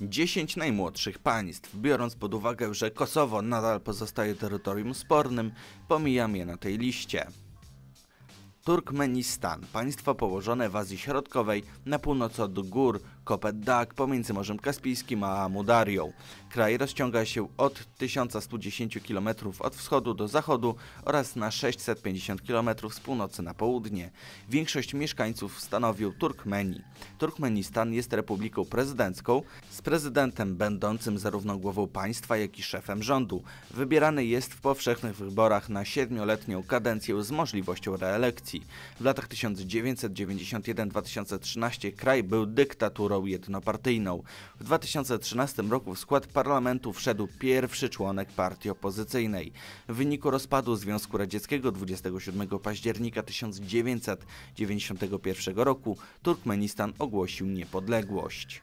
10 najmłodszych państw. Biorąc pod uwagę, że Kosowo nadal pozostaje terytorium spornym, pomijam je na tej liście. Turkmenistan, państwo położone w Azji Środkowej, na północ od gór Kopet Dag pomiędzy Morzem Kaspijskim a Mudarią. Kraj rozciąga się od 1110 km od wschodu do zachodu oraz na 650 km z północy na południe. Większość mieszkańców stanowią Turkmeni. Turkmenistan jest republiką prezydencką z prezydentem będącym zarówno głową państwa, jak i szefem rządu. Wybierany jest w powszechnych wyborach na siedmioletnią kadencję z możliwością reelekcji. W latach 1991-2013 kraj był dyktaturą jednopartyjną. W 2013 roku w skład parlamentu wszedł pierwszy członek partii opozycyjnej. W wyniku rozpadu Związku Radzieckiego 27 października 1991 roku Turkmenistan ogłosił niepodległość.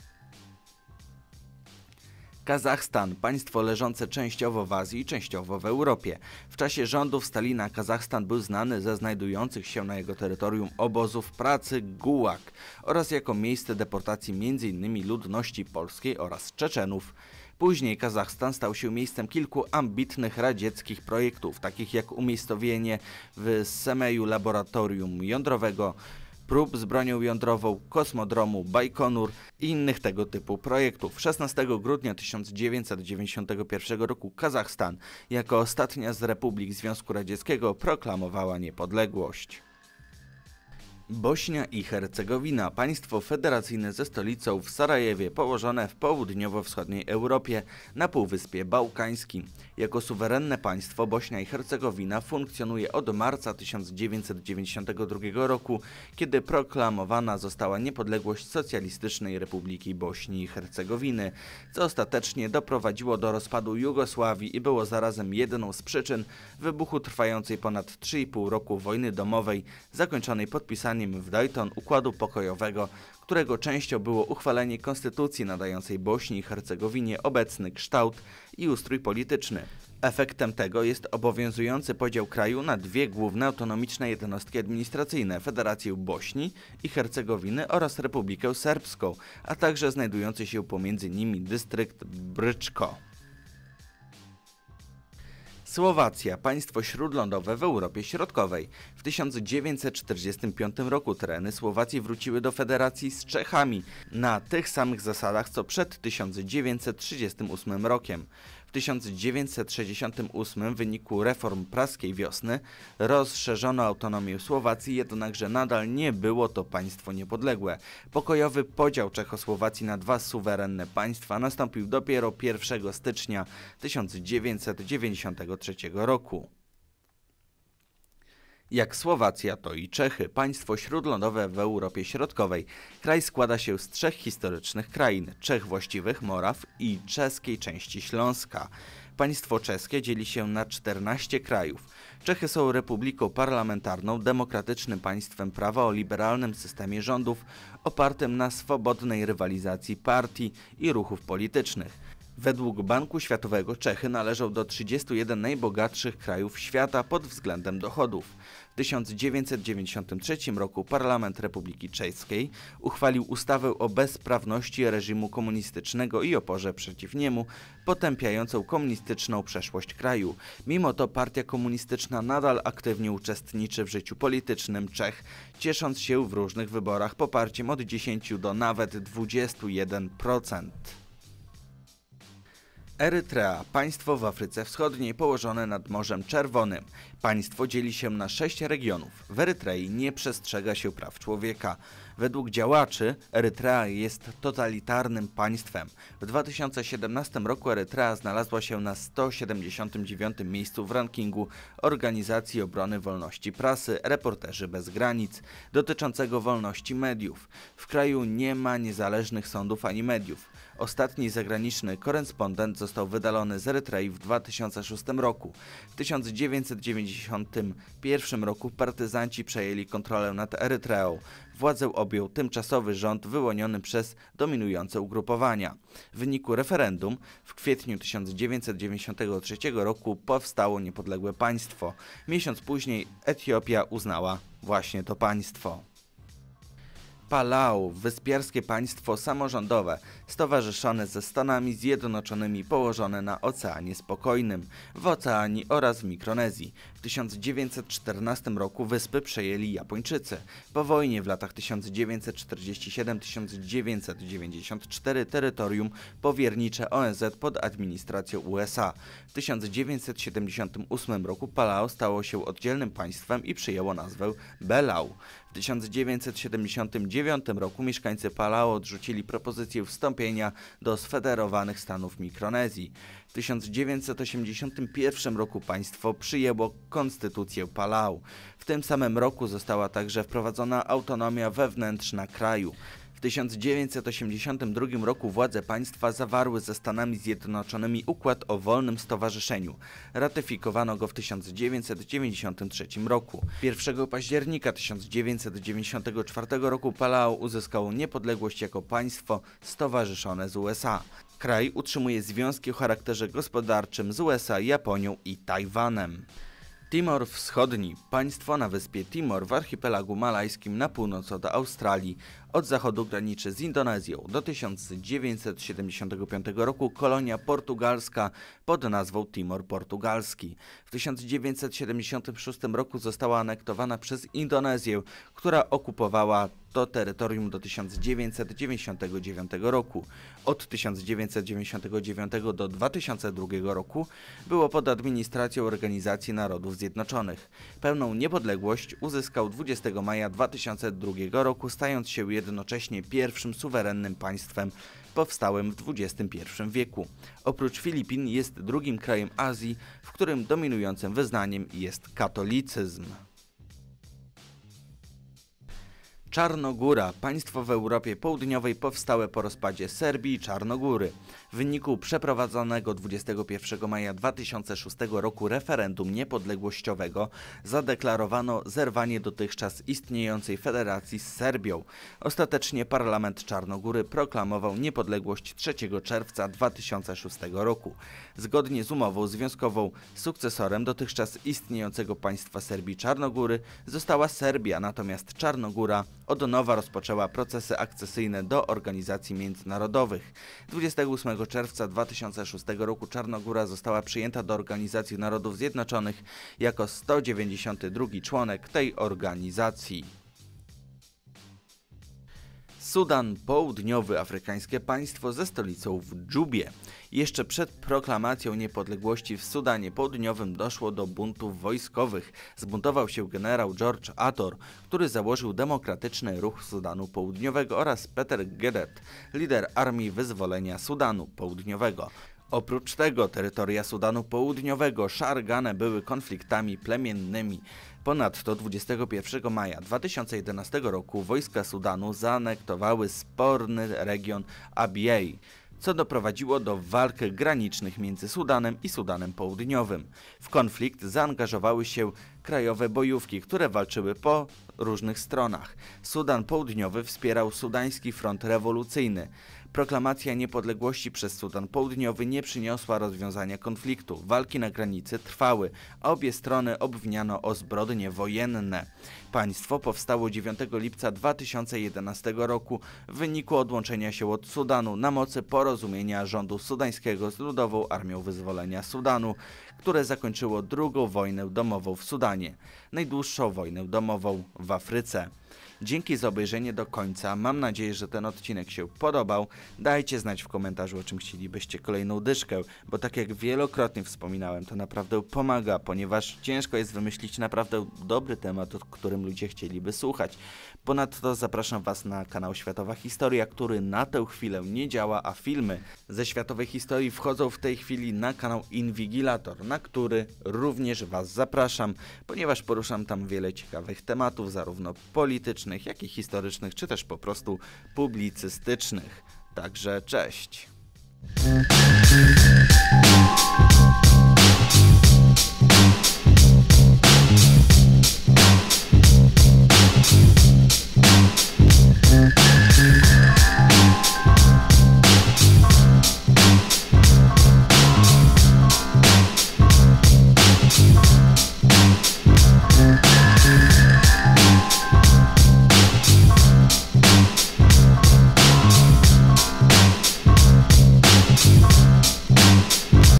Kazachstan, państwo leżące częściowo w Azji, częściowo w Europie. W czasie rządów Stalina Kazachstan był znany ze znajdujących się na jego terytorium obozów pracy Gułak oraz jako miejsce deportacji m.in. ludności polskiej oraz Czeczenów. Później Kazachstan stał się miejscem kilku ambitnych radzieckich projektów, takich jak umiejscowienie w Semeju laboratorium jądrowego, prób z bronią jądrową, kosmodromu, Bajkonur i innych tego typu projektów. 16 grudnia 1991 roku Kazachstan jako ostatnia z republik Związku Radzieckiego proklamowała niepodległość. Bośnia i Hercegowina, państwo federacyjne ze stolicą w Sarajewie, położone w południowo-wschodniej Europie, na Półwyspie Bałkańskim. Jako suwerenne państwo Bośnia i Hercegowina funkcjonuje od marca 1992 roku, kiedy proklamowana została niepodległość Socjalistycznej Republiki Bośni i Hercegowiny, co ostatecznie doprowadziło do rozpadu Jugosławii i było zarazem jedną z przyczyn wybuchu trwającej ponad 3,5 roku wojny domowej, zakończonej podpisaniem w Dayton układu pokojowego, którego częścią było uchwalenie konstytucji nadającej Bośni i Hercegowinie obecny kształt i ustrój polityczny. Efektem tego jest obowiązujący podział kraju na dwie główne autonomiczne jednostki administracyjne Federację Bośni i Hercegowiny oraz Republikę Serbską, a także znajdujący się pomiędzy nimi dystrykt Bryczko. Słowacja, państwo śródlądowe w Europie Środkowej. W 1945 roku tereny Słowacji wróciły do federacji z Czechami na tych samych zasadach co przed 1938 rokiem. W 1968 w wyniku reform praskiej wiosny rozszerzono autonomię Słowacji, jednakże nadal nie było to państwo niepodległe. Pokojowy podział Czechosłowacji na dwa suwerenne państwa nastąpił dopiero 1 stycznia 1993 roku. Jak Słowacja, to i Czechy, państwo śródlądowe w Europie Środkowej. Kraj składa się z trzech historycznych krain, Czech właściwych, Moraw i czeskiej części Śląska. Państwo czeskie dzieli się na 14 krajów. Czechy są republiką parlamentarną, demokratycznym państwem prawa o liberalnym systemie rządów, opartym na swobodnej rywalizacji partii i ruchów politycznych. Według Banku Światowego Czechy należą do 31 najbogatszych krajów świata pod względem dochodów. W 1993 roku Parlament Republiki Czeskiej uchwalił ustawę o bezprawności reżimu komunistycznego i oporze przeciw niemu, potępiającą komunistyczną przeszłość kraju. Mimo to partia komunistyczna nadal aktywnie uczestniczy w życiu politycznym Czech, ciesząc się w różnych wyborach poparciem od 10 do nawet 21%. Erytrea, państwo w Afryce Wschodniej położone nad Morzem Czerwonym. Państwo dzieli się na sześć regionów. W Erytrei nie przestrzega się praw człowieka. Według działaczy Erytrea jest totalitarnym państwem. W 2017 roku Erytrea znalazła się na 179 miejscu w rankingu Organizacji Obrony Wolności Prasy Reporterzy Bez Granic dotyczącego wolności mediów. W kraju nie ma niezależnych sądów ani mediów. Ostatni zagraniczny korespondent został wydalony z Erytrei w 2006 roku. W 1991 roku partyzanci przejęli kontrolę nad Erytreą władzę objął tymczasowy rząd wyłoniony przez dominujące ugrupowania. W wyniku referendum w kwietniu 1993 roku powstało niepodległe państwo. Miesiąc później Etiopia uznała właśnie to państwo. Palau, wyspiarskie państwo samorządowe, stowarzyszone ze Stanami Zjednoczonymi położone na Oceanie Spokojnym, w Oceanii oraz w Mikronezji. W 1914 roku wyspy przejęli Japończycy. Po wojnie w latach 1947-1994 terytorium powiernicze ONZ pod administracją USA. W 1978 roku Palau stało się oddzielnym państwem i przyjęło nazwę Belau. W 1979 roku mieszkańcy Palau odrzucili propozycję wstąpienia do sfederowanych Stanów Mikronezji. W 1981 roku państwo przyjęło konstytucję Palau. W tym samym roku została także wprowadzona autonomia wewnętrzna kraju. 1982 roku władze państwa zawarły ze Stanami Zjednoczonymi układ o wolnym stowarzyszeniu. Ratyfikowano go w 1993 roku. 1 października 1994 roku Palau uzyskało niepodległość jako państwo stowarzyszone z USA. Kraj utrzymuje związki o charakterze gospodarczym z USA, Japonią i Tajwanem. Timor Wschodni, państwo na wyspie Timor w archipelagu malajskim na północ od Australii. Od zachodu graniczy z Indonezją. Do 1975 roku kolonia portugalska pod nazwą Timor Portugalski. W 1976 roku została anektowana przez Indonezję, która okupowała to terytorium do 1999 roku. Od 1999 do 2002 roku było pod administracją Organizacji Narodów Zjednoczonych. Pełną niepodległość uzyskał 20 maja 2002 roku, stając się jednocześnie pierwszym suwerennym państwem powstałym w XXI wieku. Oprócz Filipin jest drugim krajem Azji, w którym dominującym wyznaniem jest katolicyzm. Czarnogóra, państwo w Europie Południowej powstałe po rozpadzie Serbii i Czarnogóry. W wyniku przeprowadzonego 21 maja 2006 roku referendum niepodległościowego zadeklarowano zerwanie dotychczas istniejącej federacji z Serbią. Ostatecznie parlament Czarnogóry proklamował niepodległość 3 czerwca 2006 roku. Zgodnie z umową związkową sukcesorem dotychczas istniejącego państwa Serbii Czarnogóry została Serbia, natomiast Czarnogóra od nowa rozpoczęła procesy akcesyjne do organizacji międzynarodowych. 28 czerwca 2006 roku Czarnogóra została przyjęta do Organizacji Narodów Zjednoczonych jako 192 członek tej organizacji. Sudan Południowy, afrykańskie państwo ze stolicą w Dżubie. Jeszcze przed proklamacją niepodległości w Sudanie Południowym doszło do buntów wojskowych. Zbuntował się generał George Ator, który założył demokratyczny ruch Sudanu Południowego oraz Peter Gedet, lider Armii Wyzwolenia Sudanu Południowego. Oprócz tego terytoria Sudanu Południowego szargane były konfliktami plemiennymi. Ponadto 21 maja 2011 roku wojska Sudanu zaanektowały sporny region Abyei co doprowadziło do walk granicznych między Sudanem i Sudanem Południowym. W konflikt zaangażowały się krajowe bojówki, które walczyły po różnych stronach. Sudan Południowy wspierał Sudański Front Rewolucyjny. Proklamacja niepodległości przez Sudan Południowy nie przyniosła rozwiązania konfliktu. Walki na granicy trwały, a obie strony obwiniano o zbrodnie wojenne. Państwo powstało 9 lipca 2011 roku w wyniku odłączenia się od Sudanu na mocy porozumienia rządu sudańskiego z Ludową Armią Wyzwolenia Sudanu, które zakończyło drugą wojnę domową w Sudanie, najdłuższą wojnę domową w Afryce. Dzięki za obejrzenie do końca. Mam nadzieję, że ten odcinek się podobał. Dajcie znać w komentarzu, o czym chcielibyście kolejną dyszkę, bo tak jak wielokrotnie wspominałem, to naprawdę pomaga, ponieważ ciężko jest wymyślić naprawdę dobry temat, o którym ludzie chcieliby słuchać. Ponadto zapraszam Was na kanał Światowa Historia, który na tę chwilę nie działa, a filmy ze światowej historii wchodzą w tej chwili na kanał Invigilator, na który również Was zapraszam, ponieważ poruszam tam wiele ciekawych tematów, zarówno politycznych, historycznych, jak i historycznych, czy też po prostu publicystycznych. Także cześć.